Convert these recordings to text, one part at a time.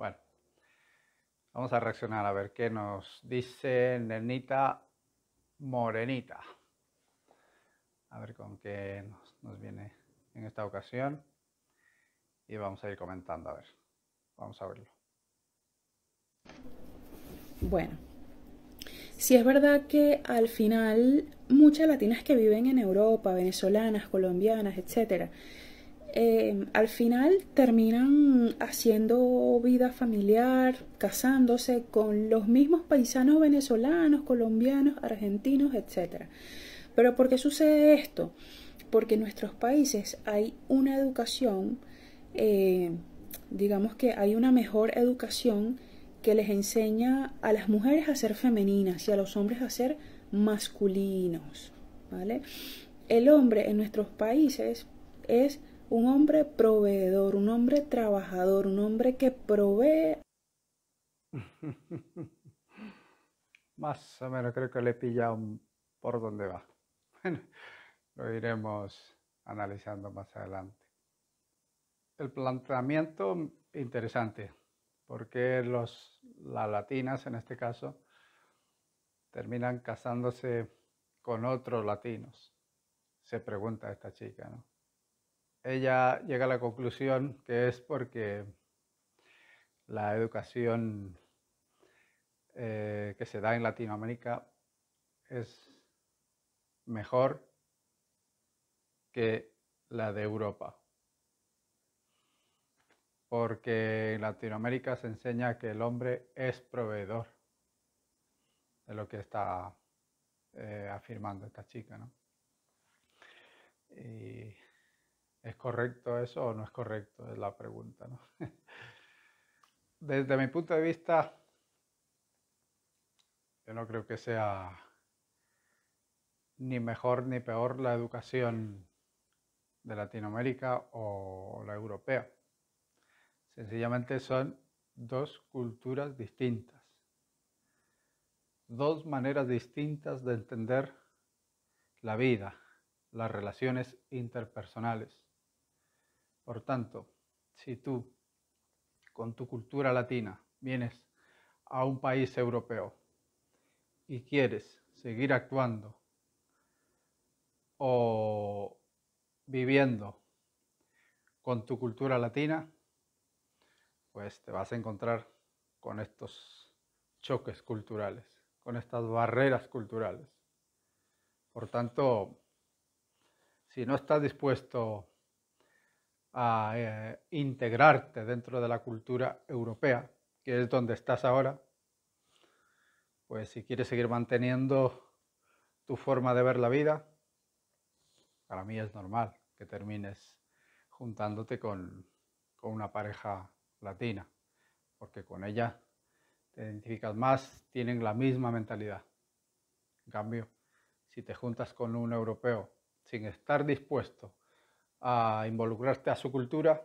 Bueno, vamos a reaccionar a ver qué nos dice Nenita Morenita. A ver con qué nos, viene en esta ocasión. Y vamos a ir comentando, a ver. Vamos a verlo. Bueno, si es verdad que al final muchas latinas que viven en Europa, venezolanas, colombianas, etcétera, eh, al final terminan haciendo vida familiar, casándose con los mismos paisanos venezolanos, colombianos, argentinos, etc. Pero ¿por qué sucede esto? Porque en nuestros países hay una educación, eh, digamos que hay una mejor educación que les enseña a las mujeres a ser femeninas y a los hombres a ser masculinos, ¿vale? El hombre en nuestros países es un hombre proveedor, un hombre trabajador, un hombre que provee. Más o menos creo que le he pillado por dónde va. Bueno, lo iremos analizando más adelante. El planteamiento interesante, porque los, las latinas en este caso terminan casándose con otros latinos. Se pregunta esta chica, ¿no? ella llega a la conclusión que es porque la educación eh, que se da en Latinoamérica es mejor que la de Europa. Porque en Latinoamérica se enseña que el hombre es proveedor de lo que está eh, afirmando esta chica. ¿no? ¿Es correcto eso o no es correcto? Es la pregunta, ¿no? Desde mi punto de vista, yo no creo que sea ni mejor ni peor la educación de Latinoamérica o la europea. Sencillamente son dos culturas distintas, dos maneras distintas de entender la vida, las relaciones interpersonales. Por tanto, si tú, con tu cultura latina, vienes a un país europeo y quieres seguir actuando o viviendo con tu cultura latina, pues te vas a encontrar con estos choques culturales, con estas barreras culturales. Por tanto, si no estás dispuesto a eh, integrarte dentro de la cultura europea, que es donde estás ahora, pues si quieres seguir manteniendo tu forma de ver la vida, para mí es normal que termines juntándote con, con una pareja latina, porque con ella te identificas más, tienen la misma mentalidad. En cambio, si te juntas con un europeo sin estar dispuesto a involucrarte a su cultura,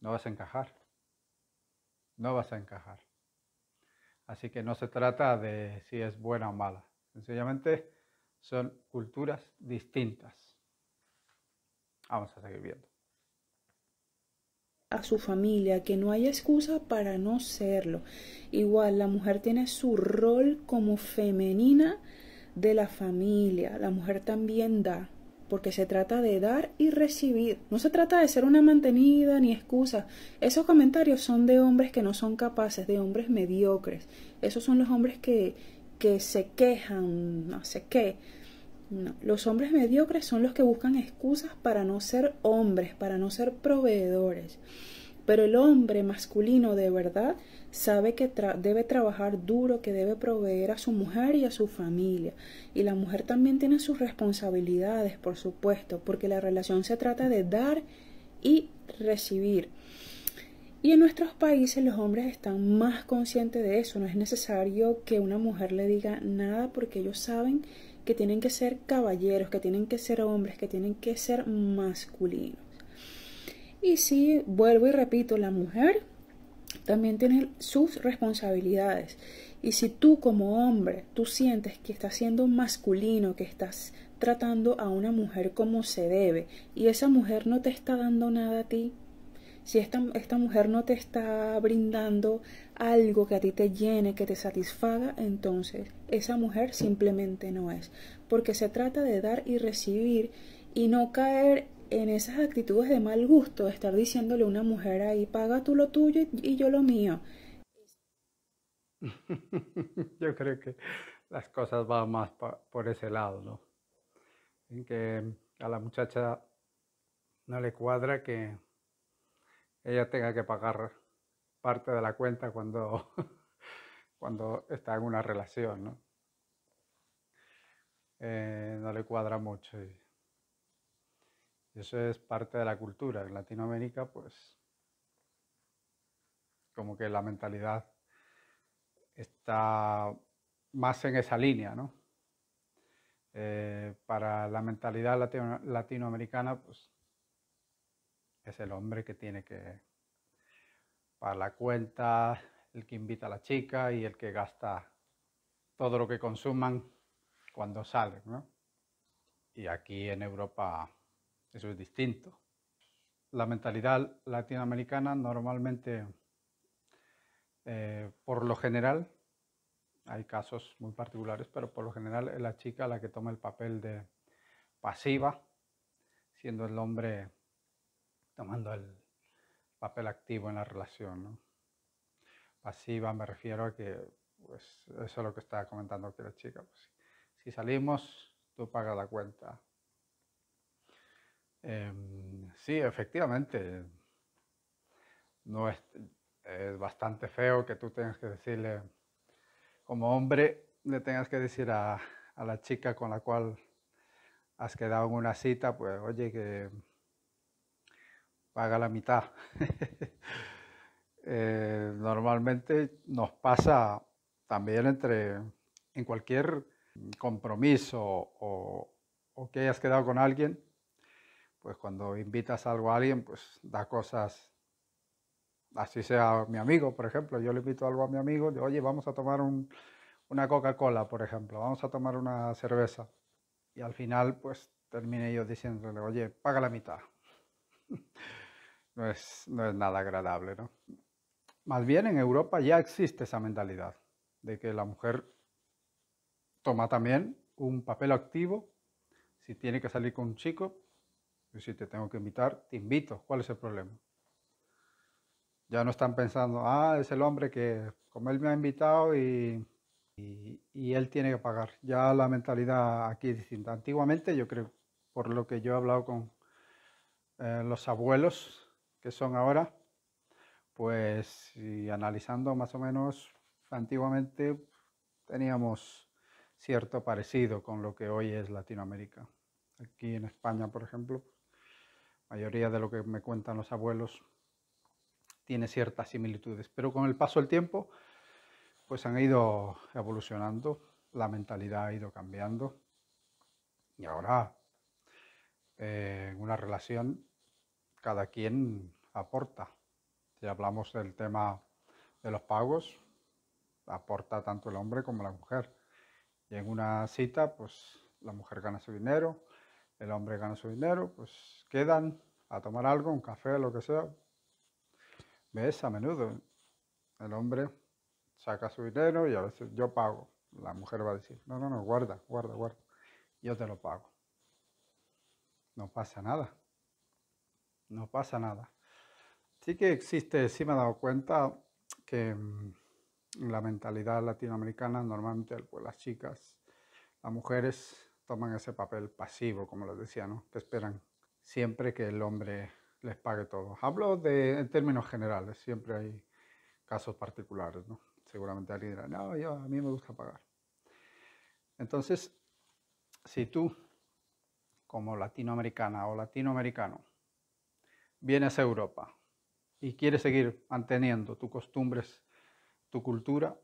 no vas a encajar. No vas a encajar. Así que no se trata de si es buena o mala. Sencillamente son culturas distintas. Vamos a seguir viendo. A su familia, que no hay excusa para no serlo. Igual, la mujer tiene su rol como femenina de la familia. La mujer también da porque se trata de dar y recibir. No se trata de ser una mantenida ni excusa. Esos comentarios son de hombres que no son capaces, de hombres mediocres. Esos son los hombres que, que se quejan, no sé qué. Los hombres mediocres son los que buscan excusas para no ser hombres, para no ser proveedores. Pero el hombre masculino de verdad sabe que debe trabajar duro, que debe proveer a su mujer y a su familia. Y la mujer también tiene sus responsabilidades, por supuesto, porque la relación se trata de dar y recibir. Y en nuestros países los hombres están más conscientes de eso. No es necesario que una mujer le diga nada porque ellos saben que tienen que ser caballeros, que tienen que ser hombres, que tienen que ser masculinos. Y si vuelvo y repito, la mujer también tiene sus responsabilidades. Y si tú como hombre, tú sientes que estás siendo masculino, que estás tratando a una mujer como se debe, y esa mujer no te está dando nada a ti, si esta, esta mujer no te está brindando algo que a ti te llene, que te satisfaga, entonces esa mujer simplemente no es. Porque se trata de dar y recibir y no caer en esas actitudes de mal gusto, estar diciéndole a una mujer ahí, paga tú lo tuyo y yo lo mío. Yo creo que las cosas van más por ese lado, ¿no? En que a la muchacha no le cuadra que ella tenga que pagar parte de la cuenta cuando, cuando está en una relación, ¿no? Eh, no le cuadra mucho. Eso es parte de la cultura. En Latinoamérica, pues, como que la mentalidad está más en esa línea, ¿no? Eh, para la mentalidad latinoamericana, pues, es el hombre que tiene que pagar la cuenta, el que invita a la chica y el que gasta todo lo que consuman cuando salen, ¿no? Y aquí en Europa eso es distinto. La mentalidad latinoamericana normalmente, eh, por lo general, hay casos muy particulares, pero por lo general es la chica la que toma el papel de pasiva, siendo el hombre tomando el papel activo en la relación. Pasiva me refiero a que, pues, eso es lo que estaba comentando aquí la chica. Pues, si salimos, tú pagas la cuenta. Em, sí, efectivamente. No es, bastante feo que tú tengas que decirle, como hombre, le tengas que decir a, la chica con la cual has quedado en una cita, pues oye, que paga la mitad. Eh, normalmente nos pasa también entre, en cualquier compromiso o que hayas quedado con alguien, pues cuando invitas algo a alguien, pues da cosas, así sea mi amigo, por ejemplo, yo le invito algo a mi amigo, de, oye, vamos a tomar una Coca-Cola, por ejemplo, vamos a tomar una cerveza. Y al final, pues termina yo diciéndole, oye, paga la mitad. no, es, no es nada agradable, ¿no? Más bien en Europa ya existe esa mentalidad de que la mujer toma también un papel activo. Si tiene que salir con un chico, si te tengo que invitar, te invito. ¿Cuál es el problema? Ya no están pensando, ah, es el hombre que, como él me ha invitado y, él tiene que pagar. Ya la mentalidad aquí es distinta. Antiguamente, yo creo, por lo que yo he hablado con eh, los abuelos que son ahora, pues analizando más o menos, antiguamente teníamos cierto parecido con lo que hoy es Latinoamérica. Aquí en España, por ejemplo, mayoría de lo que me cuentan los abuelos tiene ciertas similitudes, pero con el paso del tiempo pues han ido evolucionando, la mentalidad ha ido cambiando y ahora eh, en una relación cada quien aporta. Si hablamos del tema de los pagos, aporta tanto el hombre como la mujer. Y en una cita, pues la mujer gana su dinero, el hombre gana su dinero, pues quedan a tomar algo, un café, lo que sea. ¿Ves? A menudo ¿eh? el hombre saca su dinero y a veces yo pago. La mujer va a decir, no, no, no, guarda, guarda, guarda. Yo te lo pago. No pasa nada. No pasa nada. Sí que existe, sí me he dado cuenta que mm, la mentalidad latinoamericana, normalmente pues las chicas, las mujeres toman ese papel pasivo, como les decía, ¿no? Que esperan siempre que el hombre les pague todo. Hablo de, en términos generales, siempre hay casos particulares, Seguramente alguien dirá, no, yo, a mí me gusta pagar. Entonces, si tú, como latinoamericana o latinoamericano, vienes a Europa y quieres seguir manteniendo tus costumbres, tu cultura,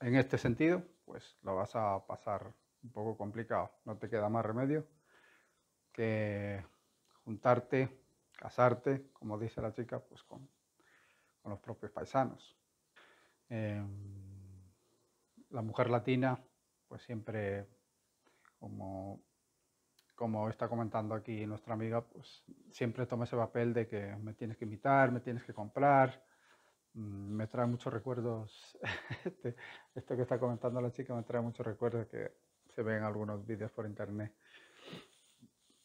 en este sentido, pues lo vas a pasar un poco complicado. No te queda más remedio que juntarte, casarte, como dice la chica, pues con, los propios paisanos. Em, la mujer latina, pues siempre, como, está comentando aquí nuestra amiga, pues siempre toma ese papel de que me tienes que imitar, me tienes que comprar, Mm, me trae muchos recuerdos, este, esto que está comentando la chica me trae muchos recuerdos que se ven algunos vídeos por internet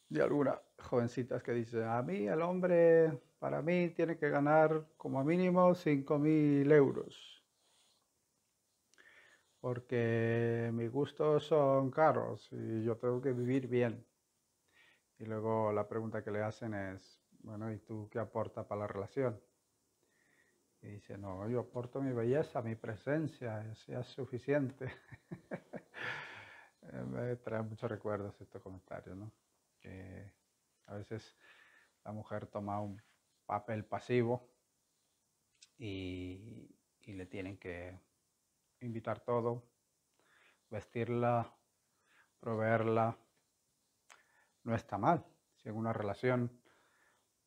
de algunas jovencitas que dicen, a mí el hombre, para mí tiene que ganar como mínimo mil euros, porque mis gustos son caros y yo tengo que vivir bien. Y luego la pregunta que le hacen es, bueno, ¿y tú qué aporta para la relación? Y dice, no, yo aporto mi belleza, mi presencia, ya eh, es suficiente. Me trae muchos recuerdos estos comentarios, ¿no? Que a veces la mujer toma un papel pasivo y, y le tienen que invitar todo, vestirla, proveerla. No está mal. Si en una relación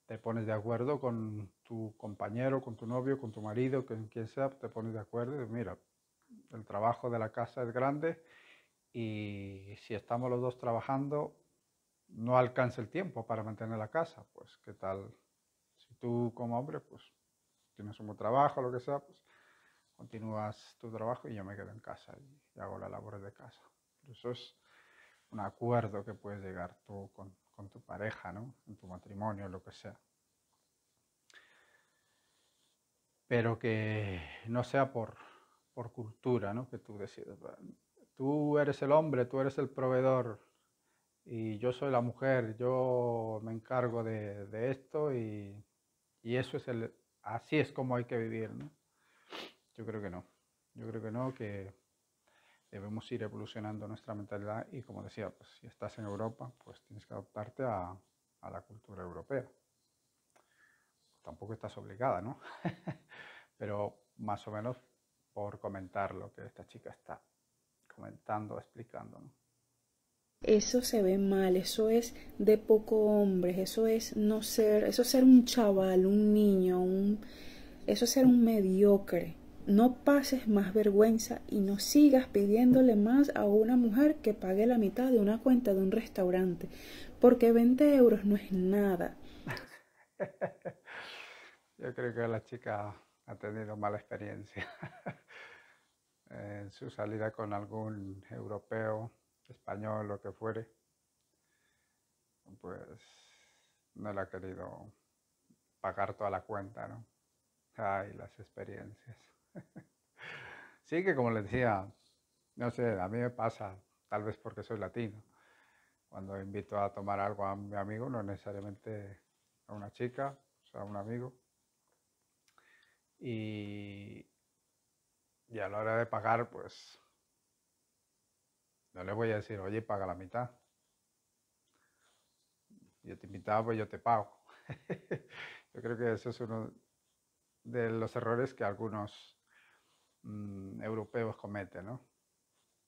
te pones de acuerdo con tu compañero, con tu novio, con tu marido, con quien sea, te pones de acuerdo y mira, el trabajo de la casa es grande y si estamos los dos trabajando, no alcanza el tiempo para mantener la casa, pues qué tal si tú como hombre, pues tienes un buen trabajo, lo que sea, pues continúas tu trabajo y yo me quedo en casa y hago la labor de casa. Eso es un acuerdo que puedes llegar tú con con tu pareja, ¿no? En tu matrimonio, lo que sea. Pero que no sea por, por cultura, ¿no? Que tú decidas, tú eres el hombre, tú eres el proveedor y yo soy la mujer, yo me encargo de, esto y, y, eso es el, así es como hay que vivir, ¿no? Yo creo que no, yo creo que no, que debemos ir evolucionando nuestra mentalidad y como decía, pues si estás en Europa, pues tienes que adaptarte a, a la cultura europea. Tampoco estás obligada, ¿no? Pero más o menos por comentar lo que esta chica está comentando, explicando, ¿no? Eso se ve mal, eso es de poco hombres, eso es no ser, eso es ser un chaval, un niño, un, eso es ser un mediocre no pases más vergüenza y no sigas pidiéndole más a una mujer que pague la mitad de una cuenta de un restaurante, porque 20 euros no es nada. Yo creo que la chica ha tenido mala experiencia en su salida con algún europeo, español, lo que fuere. Pues no le ha querido pagar toda la cuenta, ¿no? Ay, las experiencias sí que como les decía, no sé, a mí me pasa, tal vez porque soy latino, cuando invito a tomar algo a mi amigo, no necesariamente a una chica, o sea, a un amigo, y, y a la hora de pagar, pues no le voy a decir, oye, paga la mitad. Yo te invitaba, pues yo te pago. yo creo que eso es uno de los errores que algunos Mm, europeos cometen ¿no?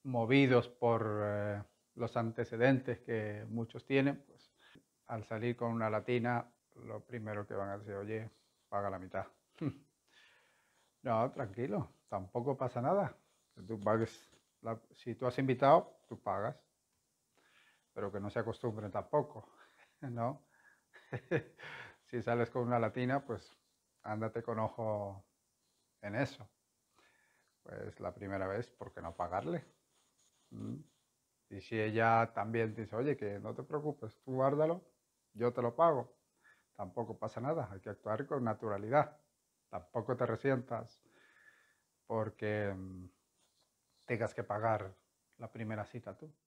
movidos por eh, los antecedentes que muchos tienen, pues, al salir con una latina, lo primero que van a decir, oye, paga la mitad. no, tranquilo, tampoco pasa nada. Tú pagues si tú has invitado, tú pagas. Pero que no se acostumbren tampoco, ¿no? si sales con una latina, pues ándate con ojo en eso pues la primera vez, ¿por qué no pagarle? ¿Mm? Y si ella también dice, oye, que no te preocupes, tú guárdalo, yo te lo pago, tampoco pasa nada, hay que actuar con naturalidad, tampoco te resientas porque mm, tengas que pagar la primera cita tú.